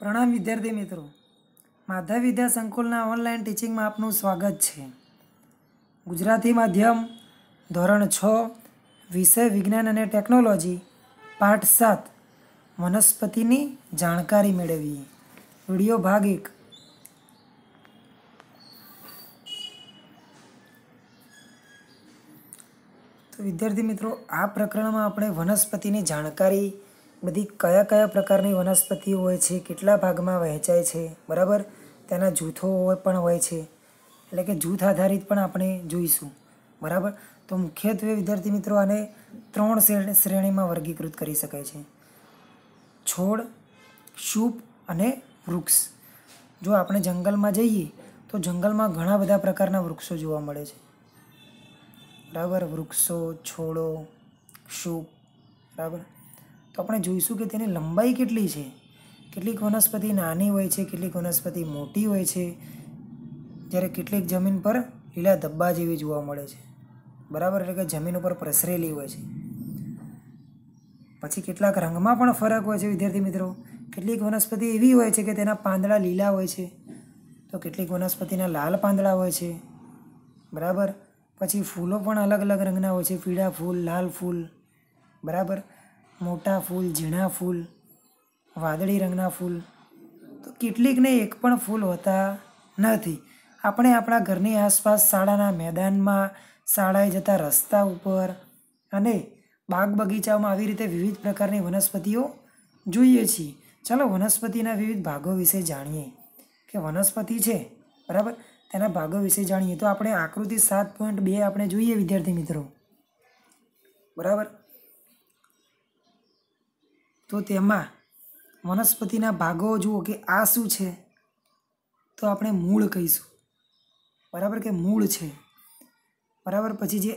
પ્રણામ વિદ્યાર્થી મિત્રો માધવ વિદ્યા સંકુલના ઓનલાઈન ટીચિંગમાં આપનું સ્વાગત છે ગુજરાતી માધ્યમ ધોરણ છ વિષય વિજ્ઞાન અને ટેકનોલોજી પાઠ સાત વનસ્પતિની જાણકારી મેળવીએ વિડીયો ભાગ એક તો વિદ્યાર્થી મિત્રો આ પ્રકરણમાં આપણે વનસ્પતિની જાણકારી બધી કયા કયા પ્રકારની વનસ્પતિઓ હોય છે કેટલા ભાગમાં વહેંચાય છે બરાબર તેના જૂથો પણ હોય છે એટલે કે જૂથ આધારિત પણ આપણે જોઈશું બરાબર તો મુખ્યત્વે વિદ્યાર્થી મિત્રો આને ત્રણ શ્રેણીમાં વર્ગીકૃત કરી શકાય છે છોડ સૂપ અને વૃક્ષ જો આપણે જંગલમાં જઈએ તો જંગલમાં ઘણા બધા પ્રકારના વૃક્ષો જોવા મળે છે બરાબર વૃક્ષો છોડો સૂપ બરાબર તો આપણે જોઈશું કે તેની લંબાઈ કેટલી છે કેટલીક વનસ્પતિ નાની હોય છે કેટલીક વનસ્પતિ મોટી હોય છે જ્યારે કેટલીક જમીન પર લીલા ધબ્બા જેવી જોવા મળે છે બરાબર એટલે કે જમીન ઉપર પ્રસરેલી હોય છે પછી કેટલાક રંગમાં પણ ફરક હોય છે વિદ્યાર્થી મિત્રો કેટલીક વનસ્પતિ એવી હોય છે કે તેના પાંદડા લીલા હોય છે તો કેટલીક વનસ્પતિના લાલ પાંદડા હોય છે બરાબર પછી ફૂલો પણ અલગ અલગ રંગના હોય છે પીળા ફૂલ લાલ ફૂલ બરાબર મોટા ફૂલ ઝીણા ફૂલ વાદળી રંગના ફૂલ તો કેટલીકને એક પણ ફૂલ હોતા નથી આપણે આપણા ઘરની આસપાસ શાળાના મેદાનમાં શાળાએ જતા રસ્તા ઉપર અને બાગ બગીચામાં આવી રીતે વિવિધ પ્રકારની વનસ્પતિઓ જોઈએ છીએ ચાલો વનસ્પતિના વિવિધ ભાગો વિશે જાણીએ કે વનસ્પતિ છે બરાબર તેના ભાગો વિશે જાણીએ તો આપણે આકૃતિ સાત પોઈન્ટ બે આપણે જોઈએ વિદ્યાર્થી મિત્રો બરાબર તો તેમાં વનસ્પતિના ભાગો જુઓ કે આ શું છે તો આપણે મૂળ કહીશું બરાબર કે મૂળ છે બરાબર પછી જે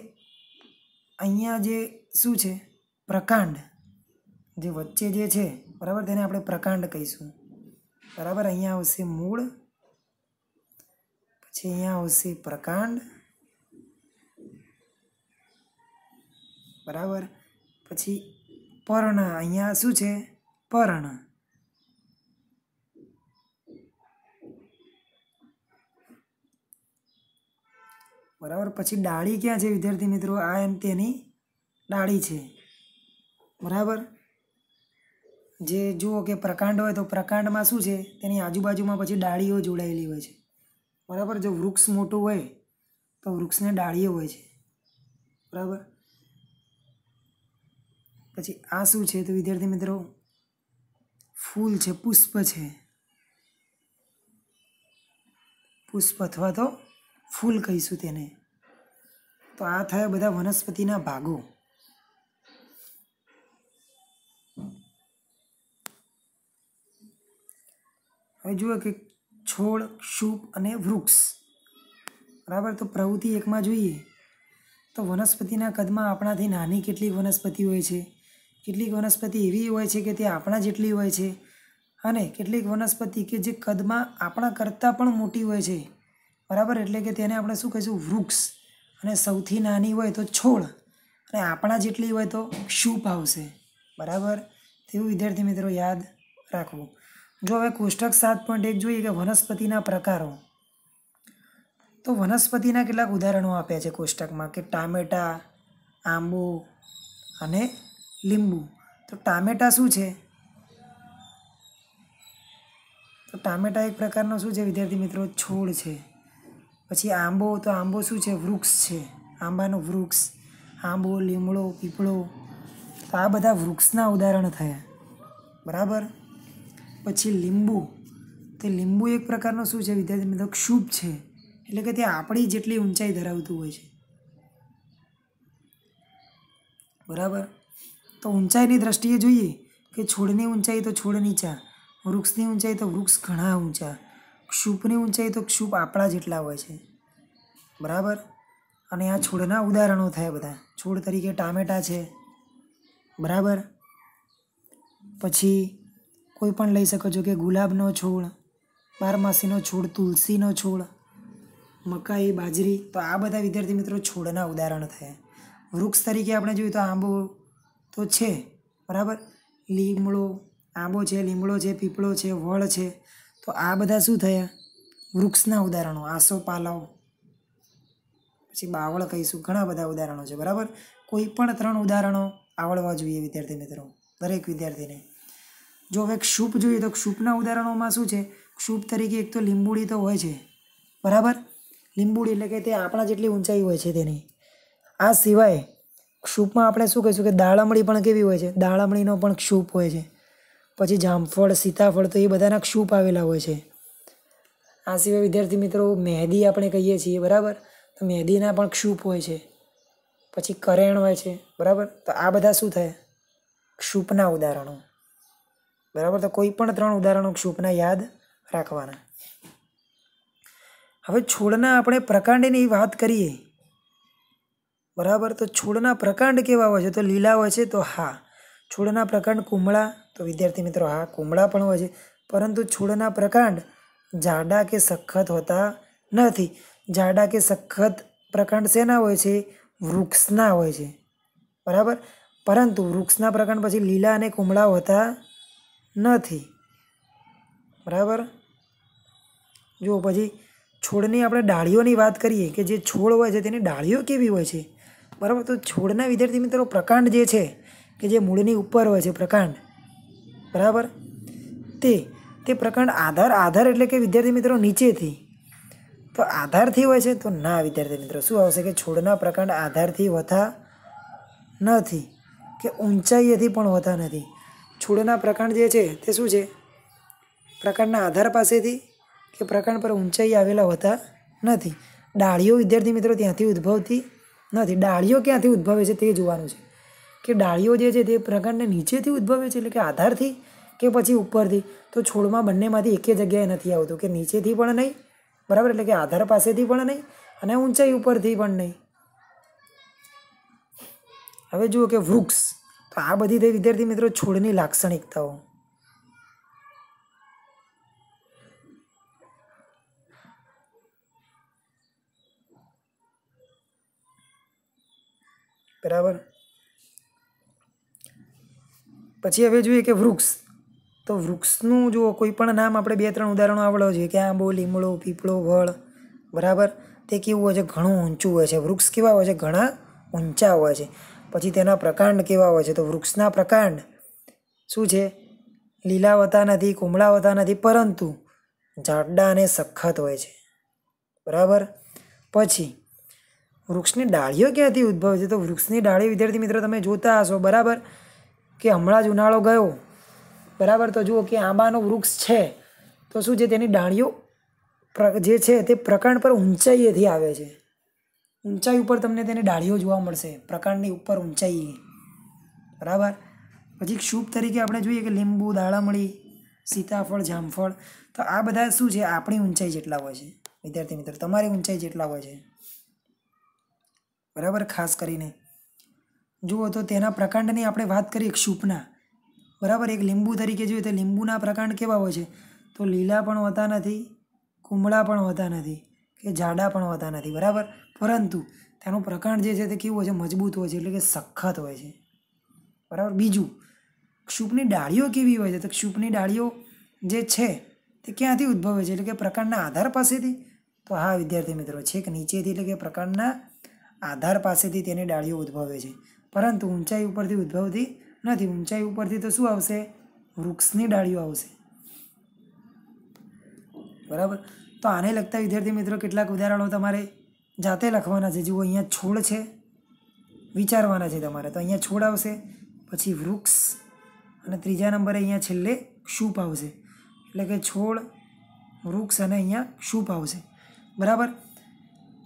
અહીંયા જે શું છે પ્રકાંડ જે વચ્ચે જે છે બરાબર તેને આપણે પ્રકાંડ કહીશું બરાબર અહીંયા આવશે મૂળ પછી અહીંયા આવશે પ્રકાંડ બરાબર પછી પર્ણ અહીંયા શું છે પર્ણ બરાબર પછી ડાળી ક્યાં છે વિદ્યાર્થી મિત્રો આ એમ તેની ડાળી છે બરાબર જે જુઓ કે પ્રકાંડ હોય તો પ્રકાંડમાં શું છે તેની આજુબાજુમાં પછી ડાળીઓ જોડાયેલી હોય છે બરાબર જો વૃક્ષ મોટું હોય તો વૃક્ષને ડાળીઓ હોય છે બરાબર પછી આ શું છે તો વિદ્યાર્થી મિત્રો ફૂલ છે પુષ્પ છે પુષ્પ અથવા તો ફૂલ કહીશું તેને તો આ થયા બધા વનસ્પતિના ભાગો હવે જુઓ કે છોડ ક્ષૂપ અને વૃક્ષ બરાબર તો પ્રવૃત્તિ એકમાં જોઈએ તો વનસ્પતિના કદમાં આપણાથી નાની કેટલી વનસ્પતિ હોય છે કેટલીક વનસ્પતિ એવી હોય છે કે તે આપણા જેટલી હોય છે અને કેટલીક વનસ્પતિ કે જે કદમાં આપણા કરતાં પણ મોટી હોય છે બરાબર એટલે કે તેને આપણે શું કહીશું વૃક્ષ અને સૌથી નાની હોય તો છોડ અને આપણા જેટલી હોય તો શુભ આવશે બરાબર તેવું વિદ્યાર્થી મિત્રો યાદ રાખવું જો હવે કોષ્ટક સાત પોઈન્ટ એક જોઈએ કે વનસ્પતિના પ્રકારો તો વનસ્પતિના કેટલાક ઉદાહરણો આપ્યા છે કોષ્ટકમાં કે ટામેટા આંબો અને લીંબુ તો ટામેટાં શું છે તો ટામેટા એક પ્રકારનો શું છે વિદ્યાર્થી મિત્રો છોડ છે પછી આંબો તો આંબો શું છે વૃક્ષ છે આંબાનો વૃક્ષ આંબો લીમડો પીપળો તો આ બધા વૃક્ષના ઉદાહરણ થયા બરાબર પછી લીંબુ તે લીંબુ એક પ્રકારનો શું છે વિદ્યાર્થી મિત્રો ક્ષુપ છે એટલે કે તે આપણી જેટલી ઊંચાઈ ધરાવતું હોય છે બરાબર તો ઊંચાઈની દ્રષ્ટિએ જોઈએ કે છોડની ઊંચાઈ તો છોડ નીચા વૃક્ષની ઊંચાઈ તો વૃક્ષ ઘણા ઊંચા ક્ષુપની ઊંચાઈ તો ક્ષૂપ આપણા જેટલા હોય છે બરાબર અને આ છોડના ઉદાહરણો થયા બધા છોડ તરીકે ટામેટા છે બરાબર પછી કોઈ પણ લઈ શકો છો કે ગુલાબનો છોડ બારમાસીનો છોડ તુલસીનો છોડ મકાઈ બાજરી તો આ બધા વિદ્યાર્થી મિત્રો છોડના ઉદાહરણ થયા વૃક્ષ તરીકે આપણે જોઈએ તો આંબો તો છે બરાબર લીમડો આંબો છે લીમડો છે પીપળો છે વળ છે તો આ બધા શું થયા વૃક્ષના ઉદાહરણો આસોપાલવ પછી બાવળ કહીશું ઘણા બધા ઉદાહરણો છે બરાબર કોઈ પણ ત્રણ ઉદાહરણો આવડવા જોઈએ વિદ્યાર્થી મિત્રો દરેક વિદ્યાર્થીને જો હવે ક્ષુપ જોઈએ તો ક્ષુપના ઉદાહરણોમાં શું છે ક્ષુપ તરીકે એક તો લીંબુડી તો હોય છે બરાબર લીંબુડી એટલે કે તે આપણા જેટલી ઊંચાઈ હોય છે તેની આ સિવાય ક્ષૂપમાં આપણે શું કહીશું કે દાળમડી પણ કેવી હોય છે દાળમડીનો પણ ક્ષૂપ હોય છે પછી જામફળ સીતાફળ તો એ બધાના ક્ષૂપ આવેલા હોય છે આ સિવાય વિદ્યાર્થી મિત્રો મહેંદી આપણે કહીએ છીએ બરાબર તો મહેંદીના પણ ક્ષૂપ હોય છે પછી કરેણ હોય છે બરાબર તો આ બધા શું થાય ક્ષૂપના ઉદાહરણો બરાબર તો કોઈ પણ ત્રણ ઉદાહરણો ક્ષૂપના યાદ રાખવાના હવે છોડના આપણે પ્રકાંડની વાત કરીએ બરાબર તો છોડના પ્રકાંડ કેવા હોય છે તો લીલા હોય છે તો હા છોડના પ્રકાંડ કુમળા તો વિદ્યાર્થી મિત્રો હા કુમળા પણ હોય છે પરંતુ છોડના પ્રકાંડ જાડા કે સખત હોતા નથી જાડા કે સખત પ્રકાંડ શેના હોય છે વૃક્ષના હોય છે બરાબર પરંતુ વૃક્ષના પ્રકાંડ પછી લીલા અને કુમળા હોતા નથી બરાબર જુઓ પછી છોડની આપણે ડાળીઓની વાત કરીએ કે જે છોડ હોય છે તેની ડાળીઓ કેવી હોય છે બરાબર તો છોડના વિદ્યાર્થી મિત્રો પ્રકાંડ જે છે કે જે મૂળની ઉપર હોય છે પ્રકાંડ બરાબર તે તે પ્રકાંડ આધાર આધાર એટલે કે વિદ્યાર્થી મિત્રો નીચેથી તો આધારથી હોય છે તો ના વિદ્યાર્થી મિત્રો શું આવશે કે છોડના પ્રકાંડ આધારથી હોતા નથી કે ઊંચાઈએથી પણ હોતા નથી છોડના પ્રકાંડ જે છે તે શું છે પ્રકાંડના આધાર પાસેથી કે પ્રકાંડ પર ઊંચાઈ આવેલા હોતા નથી ડાળીઓ વિદ્યાર્થી મિત્રો ત્યાંથી ઉદ્ભવતી નથી ડાળીઓ ક્યાંથી ઉદ્ભવે છે તે જોવાનું છે કે ડાળીઓ જે છે તે પ્રકાંડને નીચેથી ઉદ્ભવે છે એટલે કે આધારથી કે પછી ઉપરથી તો છોડમાં બંનેમાંથી એકે જગ્યાએ નથી આવતું કે નીચેથી પણ નહીં બરાબર એટલે કે આધાર પાસેથી પણ નહીં અને ઊંચાઈ ઉપરથી પણ નહીં હવે જુઓ કે વૃક્ષ તો આ બધી વિદ્યાર્થી મિત્રો છોડની લાક્ષણિકતાઓ બરાબર પછી હવે જોઈએ કે વૃક્ષ તો વૃક્ષનું જુઓ કોઈ પણ નામ આપણે બે ત્રણ ઉદાહરણો આવડો છે કે આંબો લીમડો પીપળો વળ બરાબર તે કેવું હોય છે ઘણું ઊંચું હોય છે વૃક્ષ કેવા હોય છે ઘણા ઊંચા હોય છે પછી તેના પ્રકાંડ કેવા હોય છે તો વૃક્ષના પ્રકાંડ શું છે લીલા લીલાવતા નથી કુમળા કુમળાવતા નથી પરંતુ જાડા અને સખત હોય છે બરાબર પછી વૃક્ષની ડાળીઓ ક્યાંથી ઉદ્ભવે છે તો વૃક્ષની ડાળી વિદ્યાર્થી મિત્રો તમે જોતા હશો બરાબર કે હમણાં જ ઉનાળો ગયો બરાબર તો જુઓ કે આંબાનો વૃક્ષ છે તો શું છે તેની ડાળીઓ જે છે તે પ્રકાંડ પર ઊંચાઈએથી આવે છે ઊંચાઈ ઉપર તમને તેની ડાળીઓ જોવા મળશે પ્રકાંડની ઉપર ઊંચાઈએ બરાબર પછી ક્ષુપ તરીકે આપણે જોઈએ કે લીંબુ દાળામળી સીતાફળ જામફળ તો આ બધા શું છે આપણી ઊંચાઈ જેટલા હોય છે વિદ્યાર્થી મિત્ર તમારી ઊંચાઈ જેટલા હોય છે બરાબર ખાસ કરીને જુઓ તો તેના પ્રકાંડની આપણે વાત કરીએ ક્ષુપના બરાબર એક લીંબુ તરીકે જોઈએ તો લીંબુના પ્રકાંડ કેવા હોય છે તો લીલા પણ હોતા નથી કુમળા પણ હોતા નથી કે જાડા પણ હોતા નથી બરાબર પરંતુ તેનું પ્રકાંડ જે છે તે કેવું હોય છે મજબૂત હોય છે એટલે કે સખત હોય છે બરાબર બીજું ક્ષુપની ડાળીઓ કેવી હોય છે તો ક્ષુપની ડાળીઓ જે છે તે ક્યાંથી ઉદ્ભવે છે એટલે કે પ્રકાંડના આધાર પાસેથી તો હા વિદ્યાર્થી મિત્રો છેક નીચેથી એટલે કે પ્રકાંડના આધાર પાસેથી તેની ડાળીઓ ઉદ્ભવે છે પરંતુ ઊંચાઈ ઉપરથી ઉદ્ભવતી નથી ઊંચાઈ ઉપરથી તો શું આવશે વૃક્ષની ડાળીઓ આવશે બરાબર તો આને લગતા વિદ્યાર્થી મિત્રો કેટલાક ઉદાહરણો તમારે જાતે લખવાના છે જુઓ અહીંયા છોડ છે વિચારવાના છે તમારે તો અહીંયા છોડ આવશે પછી વૃક્ષ અને ત્રીજા નંબરે અહીંયા છેલ્લે ક્ષૂપ આવશે એટલે કે છોડ વૃક્ષ અને અહીંયા ક્ષૂપ આવશે બરાબર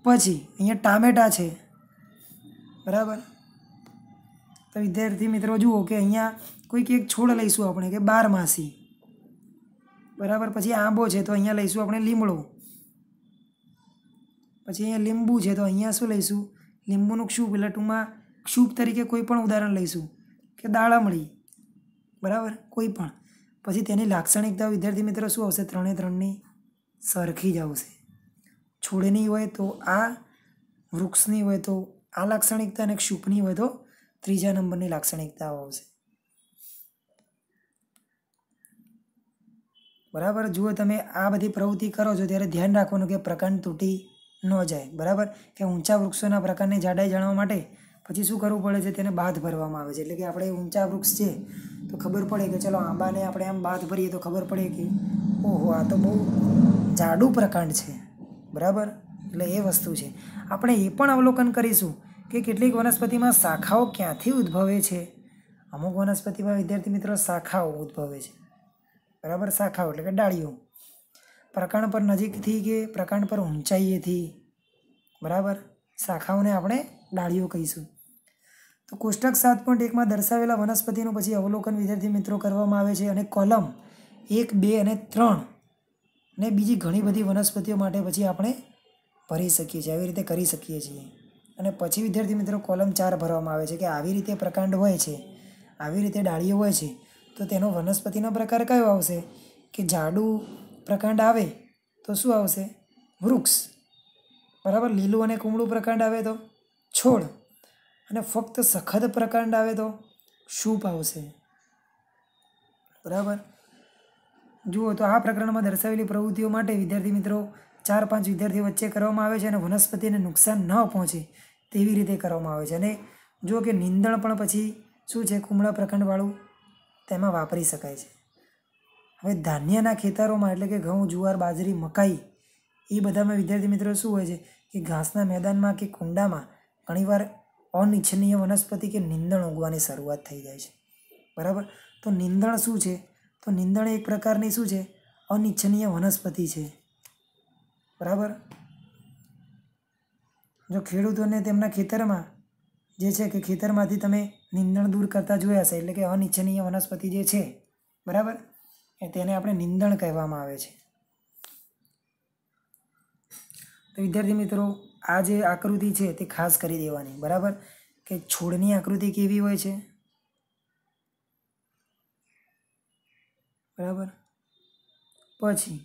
પછી અહીંયા ટામેટા છે બરાબર તો વિદ્યાર્થી મિત્રો જુઓ કે અહીંયા કોઈક એક છોડ લઈશું આપણે કે બારમાસી બરાબર પછી આંબો છે તો અહીંયા લઈશું આપણે લીમડો પછી અહીંયા લીંબુ છે તો અહીંયા શું લઈશું લીંબુનું ક્ષુપ એટલે ટૂંકમાં ક્ષુપ તરીકે કોઈ પણ ઉદાહરણ લઈશું કે દાળમળી બરાબર કોઈ પણ પછી તેની લાક્ષણિકતા વિદ્યાર્થી મિત્રો શું આવશે ત્રણે ત્રણની સરખી જ આવશે છોડની હોય તો આ વૃક્ષની હોય તો આ લાક્ષણિકતા અને ક્ષુપની વધો ત્રીજા નંબરની લાક્ષણિકતાઓ આવશે બરાબર જુઓ તમે આ બધી પ્રવૃત્તિ કરો છો ત્યારે ધ્યાન રાખવાનું કે પ્રકાંડ તૂટી ન જાય બરાબર કે ઊંચા વૃક્ષોના પ્રકારની જાડાઈ જાણવા માટે પછી શું કરવું પડે છે તેને બાદ ભરવામાં આવે છે એટલે કે આપણે ઊંચા વૃક્ષ છે તો ખબર પડે કે ચલો આંબાને આપણે આમ બાદ ભરીએ તો ખબર પડે કે ઓહો આ તો બહુ જાડું પ્રકાંડ છે બરાબર એટલે એ વસ્તુ છે આપણે એ પણ અવલોકન કરીશું કે કેટલીક વનસ્પતિમાં શાખાઓ ક્યાંથી ઉદ્ભવે છે અમુક વનસ્પતિમાં વિદ્યાર્થી મિત્રો શાખાઓ ઉદ્ભવે છે બરાબર શાખાઓ એટલે કે ડાળીઓ પ્રકાંડ પર નજીકથી કે પ્રકાંડ પર ઊંચાઈએથી બરાબર શાખાઓને આપણે ડાળીઓ કહીશું તો કોષ્ટક સાત પોઈન્ટ એકમાં દર્શાવેલા વનસ્પતિનું પછી અવલોકન વિદ્યાર્થી મિત્રો કરવામાં આવે છે અને કોલમ એક બે અને ત્રણ ને બીજી ઘણી બધી વનસ્પતિઓ માટે પછી આપણે ભરી શકીએ છીએ આવી રીતે કરી શકીએ છીએ અને પછી વિદ્યાર્થી મિત્રો કોલમ ચાર ભરવામાં આવે છે કે આવી રીતે પ્રકાંડ હોય છે આવી રીતે ડાળીઓ હોય છે તો તેનો વનસ્પતિનો પ્રકાર કયો આવશે કે જાડું પ્રકાંડ આવે તો શું આવશે વૃક્ષ બરાબર લીલું અને કુમળું પ્રકાંડ આવે તો છોડ અને ફક્ત સખત પ્રકાંડ આવે તો શૂપ આવશે બરાબર જુઓ તો આ પ્રકરણમાં દર્શાવેલી પ્રવૃત્તિઓ માટે વિદ્યાર્થી મિત્રો ચાર પાંચ વિદ્યાર્થીઓ વચ્ચે કરવામાં આવે છે અને વનસ્પતિને નુકસાન ન પહોંચે તેવી રીતે કરવામાં આવે છે અને જો કે નીંદણ પણ પછી શું છે કુમળા પ્રખંડવાળું તેમાં વાપરી શકાય છે હવે ધાન્યના ખેતરોમાં એટલે કે ઘઉં જુવાર બાજરી મકાઈ એ બધામાં વિદ્યાર્થી મિત્રો શું હોય છે કે ઘાસના મેદાનમાં કે કુંડામાં ઘણીવાર અનિચ્છનીય વનસ્પતિ કે નિંદણ ઉગવાની શરૂઆત થઈ જાય છે બરાબર તો નિંદણ શું છે તો નિંદણ એક પ્રકારની શું છે અનિચ્છનીય વનસ્પતિ છે બરાબર જો ખેડૂતોને તેમના ખેતરમાં જે છે કે ખેતરમાંથી તમે નિંદણ દૂર કરતા જોયા છે એટલે કે અનિચ્છનીય વનસ્પતિ જે છે બરાબર એ તેને આપણે નિંદણ કહેવામાં આવે છે તો વિદ્યાર્થી મિત્રો આ જે આકૃતિ છે તે ખાસ કરી દેવાની બરાબર કે છોડની આકૃતિ કેવી હોય છે બરાબર પછી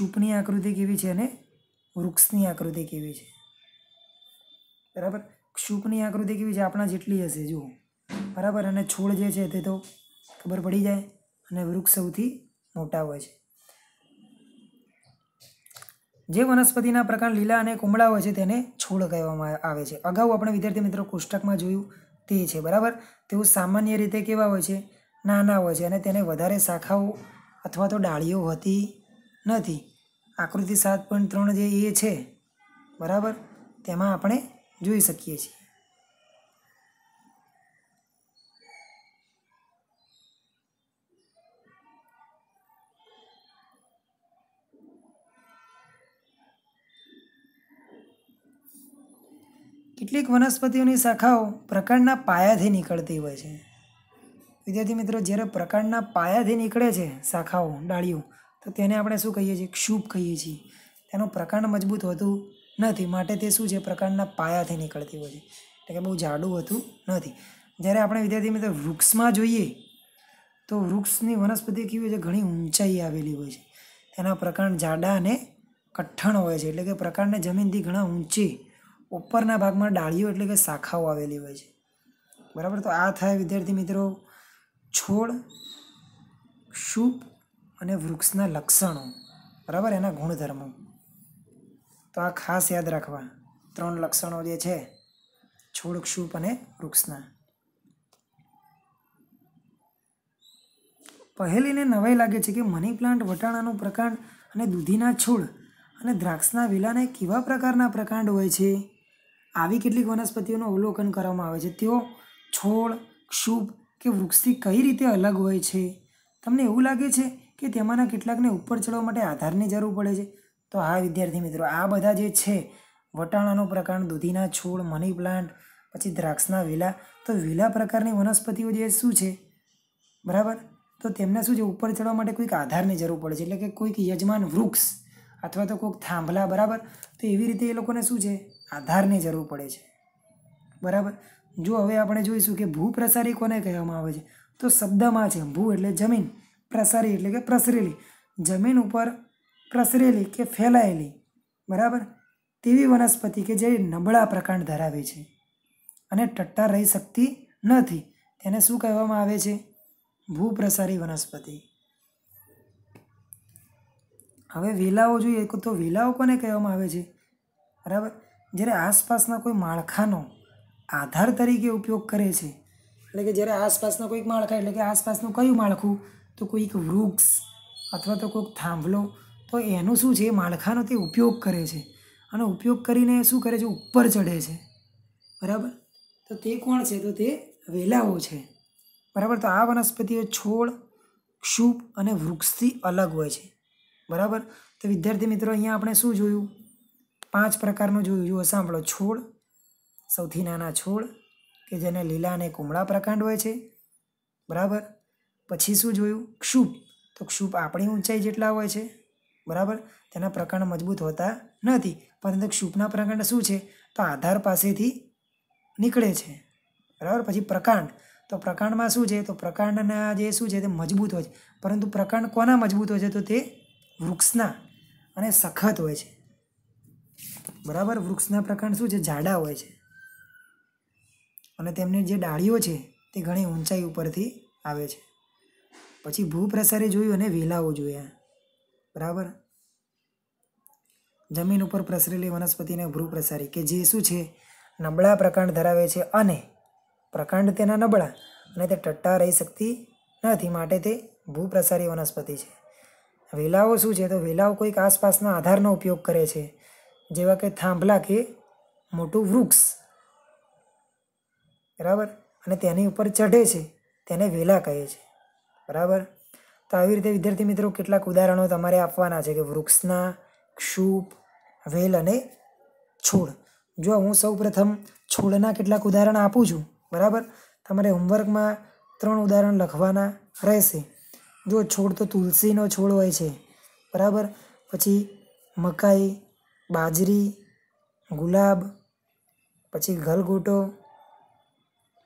સૂપની આકૃતિ કેવી છે અને વૃક્ષની આકૃતિ કેવી છે બરાબર સૂપની આકૃતિ કેવી છે આપણા જેટલી હશે જુઓ બરાબર અને છોડ જે છે તે તો ખબર પડી જાય અને વૃક્ષ સૌથી મોટા હોય છે જે વનસ્પતિના પ્રકાર લીલા અને કુમળા હોય છે તેને છોડ કહેવામાં આવે છે અગાઉ આપણે વિદ્યાર્થી મિત્રો કોષ્ટકમાં જોયું તે છે બરાબર તેઓ સામાન્ય રીતે કેવા હોય છે નાના હોય છે અને તેને વધારે શાખાઓ અથવા તો ડાળીઓ હોતી નથી આકૃતિ સાત પોઈન્ટ ત્રણ જે એ છે બરાબર તેમાં આપણે જોઈ શકીએ છીએ કેટલીક વનસ્પતિઓની શાખાઓ પ્રકારના પાયાથી નીકળતી હોય છે વિદ્યાર્થી મિત્રો જ્યારે પ્રકારના પાયાથી નીકળે છે શાખાઓ ડાળીઓ તો તેને આપણે શું કહીએ છીએ ક્ષુપ કહીએ છીએ તેનું પ્રકાંડ મજબૂત હોતું નથી માટે તે શું છે પ્રકાંડના પાયાથી નીકળતી હોય છે એટલે કે બહુ જાડું હોતું નથી જ્યારે આપણે વિદ્યાર્થી મિત્ર વૃક્ષમાં જોઈએ તો વૃક્ષની વનસ્પતિ કેવી હોય છે ઘણી ઊંચાઈ આવેલી હોય છે તેના પ્રકાંડ જાડા અને કઠણ હોય છે એટલે કે પ્રકાંડને જમીનથી ઘણા ઊંચે ઉપરના ભાગમાં ડાળીઓ એટલે કે શાખાઓ આવેલી હોય છે બરાબર તો આ થાય વિદ્યાર્થી મિત્રો છોડ ક્ષુપ અને વૃક્ષના લક્ષણો બરાબર એના ગુણધર્મો તો આ ખાસ યાદ રાખવા ત્રણ લક્ષણો જે છે છોડ ક્ષુપ અને વૃક્ષના પહેલીને નવાઈ લાગે છે કે મની પ્લાન્ટ વટાણાનું પ્રકાંડ અને દૂધીના છોડ અને દ્રાક્ષના વિલાને કેવા પ્રકારના પ્રકાંડ હોય છે આવી કેટલીક વનસ્પતિઓનું અવલોકન કરવામાં આવે છે તેઓ છોડ ક્ષુભ કે વૃક્ષથી કઈ રીતે અલગ હોય છે તમને એવું લાગે છે કે તેમાંના કેટલાકને ઉપર ચડવા માટે આધારની જરૂર પડે છે તો હા વિદ્યાર્થી મિત્રો આ બધા જે છે વટાણાનો પ્રકાર દૂધીના છોડ મની પ્લાન્ટ પછી દ્રાક્ષના વેલા તો વેલા પ્રકારની વનસ્પતિઓ જે શું છે બરાબર તો તેમને શું છે ઉપર ચડવા માટે કોઈક આધારની જરૂર પડે છે એટલે કે કોઈક યજમાન વૃક્ષ અથવા તો કોઈક થાંભલા બરાબર તો એવી રીતે એ લોકોને શું છે આધારની જરૂર પડે છે બરાબર જો હવે આપણે જોઈશું કે ભૂપ્રસારી કોને કહેવામાં આવે છે તો શબ્દમાં છે ભૂ એટલે જમીન પ્રસારી એટલે કે પ્રસરેલી જમીન ઉપર પ્રસરેલી કે ફેલાયેલી બરાબર તેવી વનસ્પતિ કે જે નબળા પ્રકાંડ ધરાવે છે અને ટટ્ટા રહી શકતી નથી તેને શું કહેવામાં આવે છે ભૂપ્રસારી વનસ્પતિ હવે વેલાઓ જોઈએ તો વેલાઓ કોને કહેવામાં આવે છે બરાબર જ્યારે આસપાસના કોઈ માળખાનો આધાર તરીકે ઉપયોગ કરે છે એટલે કે જ્યારે આસપાસના કોઈક માળખા એટલે કે આસપાસનું કયું માળખું તો કોઈક વૃક્ષ અથવા તો કોઈક થાંભલો તો એનું શું છે માળખાનો તે ઉપયોગ કરે છે અને ઉપયોગ કરીને શું કરે છે ઉપર ચડે છે બરાબર તો તે કોણ છે તો તે વેલાઓ છે બરાબર તો આ વનસ્પતિઓ છોડ ક્ષુપ અને વૃક્ષથી અલગ હોય છે બરાબર તો વિદ્યાર્થી મિત્રો અહીંયા આપણે શું જોયું પાંચ પ્રકારનું જોયું જુઓ સાંભળો છોડ સૌથી નાના છોડ કે જેને લીલા અને કુમળા પ્રકાંડ હોય છે બરાબર પછી શું જોયું ક્ષુપ તો ક્ષુપ આપણી ઊંચાઈ જેટલા હોય છે બરાબર તેના પ્રકાંડ મજબૂત હોતા નથી પરંતુ ક્ષુપના પ્રકાંડ શું છે તો આધાર પાસેથી નીકળે છે બરાબર પછી પ્રકાંડ તો પ્રકાંડમાં શું છે તો પ્રકાંડના જે શું છે તે મજબૂત હોય છે પરંતુ પ્રકાંડ કોના મજબૂત હોય છે તો તે વૃક્ષના અને સખત હોય છે બરાબર વૃક્ષના પ્રકાંડ શું છે જાડા હોય છે અને તેમની જે ડાળીઓ છે તે ઘણી ઊંચાઈ ઉપરથી આવે છે પછી ભૂપ્રસારે જોયું અને વેલાઓ જોયા બરાબર જમીન ઉપર પ્રસરેલી વનસ્પતિને ભૂપ્રસારી કે જે શું છે નબળા પ્રકાંડ ધરાવે છે અને પ્રકાંડ તેના નબળા અને તે ટટ્ટા રહી શકતી નથી માટે તે ભૂપ્રસારી વનસ્પતિ છે વેલાઓ શું છે તો વેલાઓ કોઈક આસપાસના આધારનો ઉપયોગ કરે છે જેવા કે થાંભલા કે મોટું વૃક્ષ બરાબર અને તેની ઉપર ચઢે છે તેને વેલા કહે છે બરાબર તો આવી રીતે વિદ્યાર્થી મિત્રો કેટલાક ઉદાહરણો તમારે આપવાના છે કે વૃક્ષના ક્ષૂપ વેલ અને છોડ જો હું સૌ પ્રથમ છોડના કેટલાક ઉદાહરણ આપું છું બરાબર તમારે હોમવર્કમાં ત્રણ ઉદાહરણ લખવાના રહેશે જો છોડ તો તુલસીનો છોડ હોય છે બરાબર પછી મકાઈ બાજરી ગુલાબ પછી ગલગોટો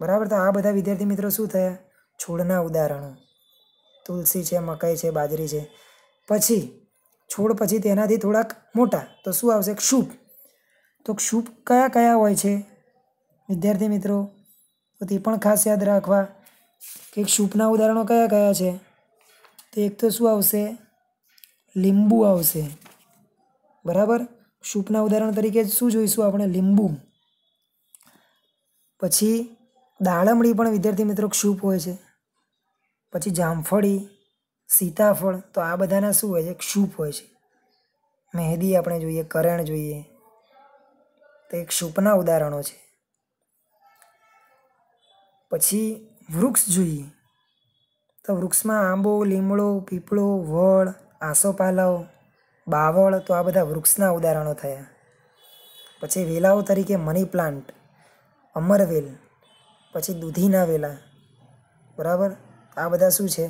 બરાબર તો આ બધા વિદ્યાર્થી મિત્રો શું થયા છોડના ઉદાહરણો તુલસી છે મકાઈ છે બાજરી છે પછી છોડ પછી તેનાથી થોડાક મોટા તો શું આવશે ક્ષુપ તો ક્ષુપ કયા કયા હોય છે વિદ્યાર્થી મિત્રો તો તે પણ ખાસ યાદ રાખવા કે ક્ષુપના ઉદાહરણો કયા કયા છે તો એક તો શું આવશે લીંબુ આવશે બરાબર ક્ષુપના ઉદાહરણ તરીકે શું જોઈશું આપણે લીંબુ પછી દાડમડી પણ વિદ્યાર્થી મિત્રો ક્ષુપ હોય છે પછી જામફળી સીતાફળ તો આ બધાના શું હોય છે ક્ષૂપ હોય છે મહેંદી આપણે જોઈએ કરણ જોઈએ તો એક ક્ષૂપના ઉદાહરણો છે પછી વૃક્ષ જોઈએ તો વૃક્ષમાં આંબો લીમડો પીપળો વળ આસોપાલવ બાવળ તો આ બધા વૃક્ષના ઉદાહરણો થયા પછી વેલાઓ તરીકે મની પ્લાન્ટ અમરવેલ પછી દૂધીના વેલા બરાબર આ બધા શું છે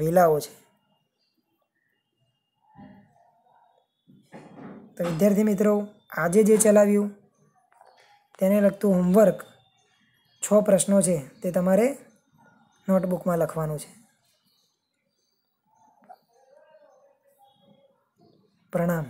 વેલાઓ છે તો વિદ્યાર્થી મિત્રો આજે જે ચલાવ્યું તેને લગતું હોમવર્ક છ પ્રશ્નો છે તે તમારે નોટબુકમાં લખવાનું છે પ્રણામ